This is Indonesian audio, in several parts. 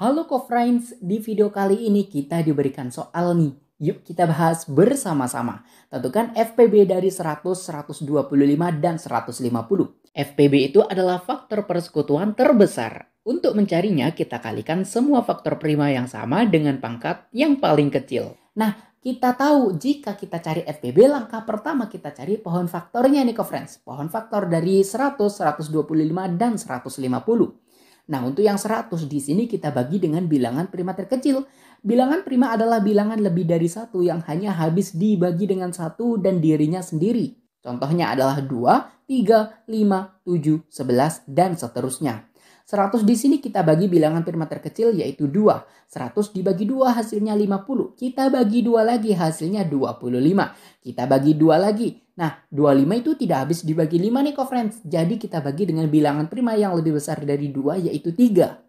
Halo Kofrains, di video kali ini kita diberikan soal nih. Yuk kita bahas bersama-sama. Tentukan FPB dari 100, 125, dan 150. FPB itu adalah faktor persekutuan terbesar. Untuk mencarinya kita kalikan semua faktor prima yang sama dengan pangkat yang paling kecil. Nah, kita tahu jika kita cari FPB langkah pertama kita cari pohon faktornya nih co Pohon faktor dari 100, 125, dan 150. Nah, untuk yang 100 di sini kita bagi dengan bilangan prima terkecil. Bilangan prima adalah bilangan lebih dari satu yang hanya habis dibagi dengan satu dan dirinya sendiri. Contohnya adalah 2, 3, 5, 7, 11, dan seterusnya. 100 di sini kita bagi bilangan prima terkecil yaitu 2. 100 dibagi 2 hasilnya 50. Kita bagi 2 lagi hasilnya 25. Kita bagi 2 lagi. Nah, 25 itu tidak habis dibagi 5 nih, friends. Jadi kita bagi dengan bilangan prima yang lebih besar dari 2 yaitu 3.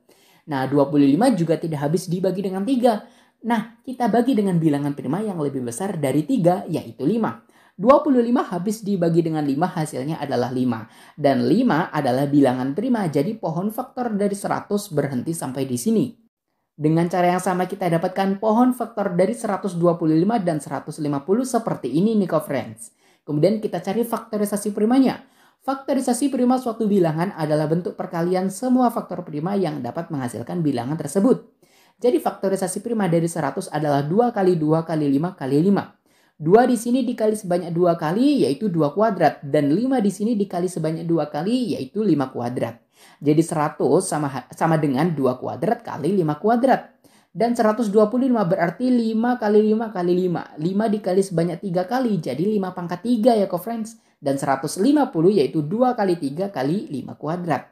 Nah, 25 juga tidak habis dibagi dengan 3. Nah, kita bagi dengan bilangan prima yang lebih besar dari 3 yaitu 5. 25 habis dibagi dengan 5 hasilnya adalah 5. Dan 5 adalah bilangan prima jadi pohon faktor dari 100 berhenti sampai di sini. Dengan cara yang sama kita dapatkan pohon faktor dari 125 dan 150 seperti ini nih friends. Kemudian kita cari faktorisasi primanya. Faktorisasi prima suatu bilangan adalah bentuk perkalian semua faktor prima yang dapat menghasilkan bilangan tersebut. Jadi faktorisasi prima dari 100 adalah 2 kali 2 kali 5 kali 5. 2 di sini dikali sebanyak dua kali yaitu 2 kuadrat dan 5 di sini dikali sebanyak dua kali yaitu 5 kuadrat. Jadi 100 sama sama dengan 2 kuadrat kali 5 kuadrat. Dan 125 berarti 5 kali 5 kali 5. 5 dikali sebanyak 3 kali jadi 5 pangkat 3 ya co-friends. Dan 150 yaitu 2 kali 3 kali 5 kuadrat.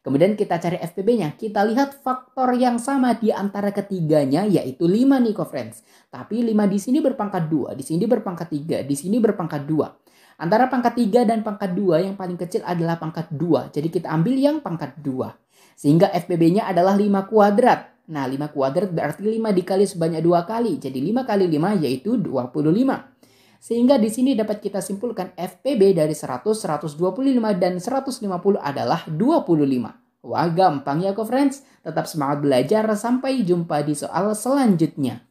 Kemudian kita cari FPB-nya, kita lihat faktor yang sama di antara ketiganya yaitu 5 nih friends. Tapi 5 di sini berpangkat 2, di sini berpangkat 3, di sini berpangkat 2. Antara pangkat 3 dan pangkat 2 yang paling kecil adalah pangkat 2. Jadi kita ambil yang pangkat 2. Sehingga FPB-nya adalah 5 kuadrat. Nah 5 kuadrat berarti 5 dikali sebanyak 2 kali. Jadi 5 kali 5 yaitu 25. Sehingga di sini dapat kita simpulkan FPB dari 100, 125, dan 150 adalah 25. Wah gampang ya kok friends, tetap semangat belajar sampai jumpa di soal selanjutnya.